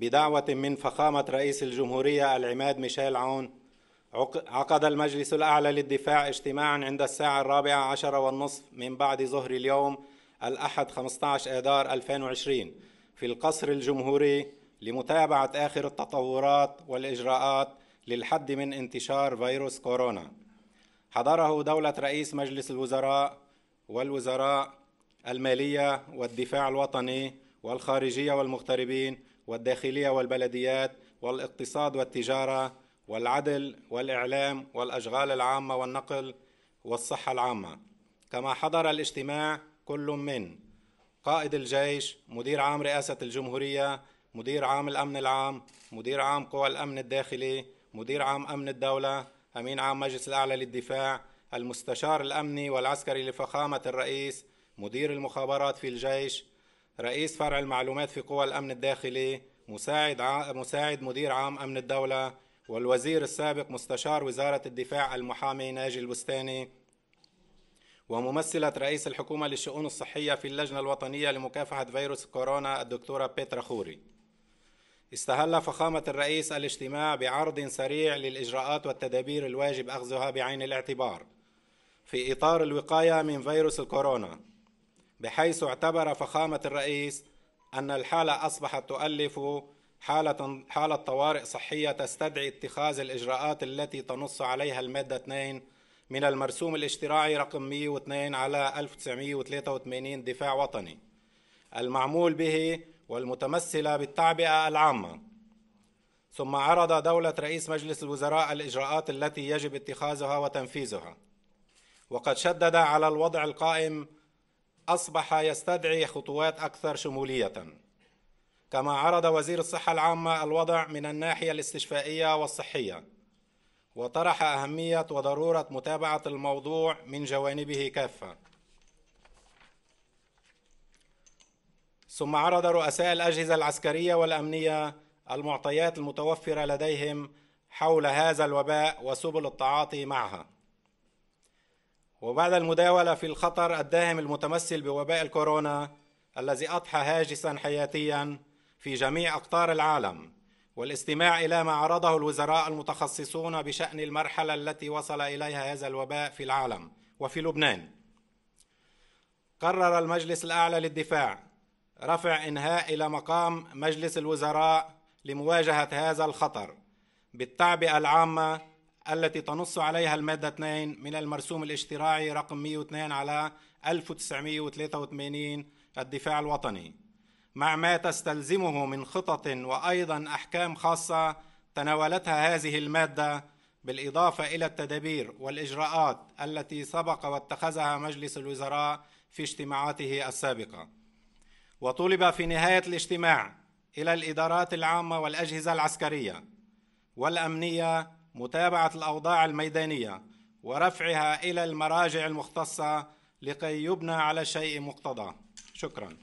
بدعوة من فخامة رئيس الجمهورية العماد ميشيل عون عقد المجلس الأعلى للدفاع اجتماعا عند الساعة الرابعة عشرة والنصف من بعد ظهر اليوم الأحد 15 آذار 2020 في القصر الجمهوري لمتابعة آخر التطورات والإجراءات للحد من انتشار فيروس كورونا حضره دولة رئيس مجلس الوزراء والوزراء المالية والدفاع الوطني والخارجية والمغتربين والداخلية والبلديات والاقتصاد والتجارة والعدل والإعلام والأشغال العامة والنقل والصحة العامة كما حضر الاجتماع كل من قائد الجيش مدير عام رئاسة الجمهورية مدير عام الأمن العام مدير عام قوى الأمن الداخلي مدير عام أمن الدولة أمين عام مجلس الأعلى للدفاع المستشار الأمني والعسكري لفخامة الرئيس مدير المخابرات في الجيش رئيس فرع المعلومات في قوى الأمن الداخلي مساعد مساعد مدير عام أمن الدولة والوزير السابق مستشار وزارة الدفاع المحامي ناجي البستاني وممثلة رئيس الحكومة للشؤون الصحية في اللجنة الوطنية لمكافحة فيروس كورونا الدكتورة بيترا خوري استهل فخامة الرئيس الاجتماع بعرض سريع للإجراءات والتدابير الواجب أخذها بعين الاعتبار في إطار الوقاية من فيروس الكورونا بحيث اعتبر فخامة الرئيس أن الحالة أصبحت تؤلف حالة حالة طوارئ صحية تستدعي اتخاذ الإجراءات التي تنص عليها المادة 2 من المرسوم الاشتراعي رقم 102 على 1983 دفاع وطني المعمول به والمتمثلة بالتعبئة العامة ثم عرض دولة رئيس مجلس الوزراء الإجراءات التي يجب اتخاذها وتنفيذها وقد شدد على الوضع القائم أصبح يستدعي خطوات أكثر شمولية كما عرض وزير الصحة العامة الوضع من الناحية الاستشفائية والصحية وطرح أهمية وضرورة متابعة الموضوع من جوانبه كافة ثم عرض رؤساء الأجهزة العسكرية والأمنية المعطيات المتوفرة لديهم حول هذا الوباء وسبل التعاطي معها وبعد المداولة في الخطر الداهم المتمثل بوباء الكورونا الذي أضحى هاجسا حياتيا في جميع أقطار العالم والاستماع إلى ما عرضه الوزراء المتخصصون بشأن المرحلة التي وصل إليها هذا الوباء في العالم وفي لبنان قرر المجلس الأعلى للدفاع رفع إنهاء إلى مقام مجلس الوزراء لمواجهة هذا الخطر بالتعبئة العامة التي تنص عليها المادة 2 من المرسوم الاشتراعي رقم 102 على 1983 الدفاع الوطني مع ما تستلزمه من خطط وأيضا أحكام خاصة تناولتها هذه المادة بالإضافة إلى التدابير والإجراءات التي سبق واتخذها مجلس الوزراء في اجتماعاته السابقة وطلب في نهاية الاجتماع إلى الإدارات العامة والأجهزة العسكرية والأمنية متابعة الأوضاع الميدانية ورفعها إلى المراجع المختصة لكي يبنى على شيء مقتضى شكراً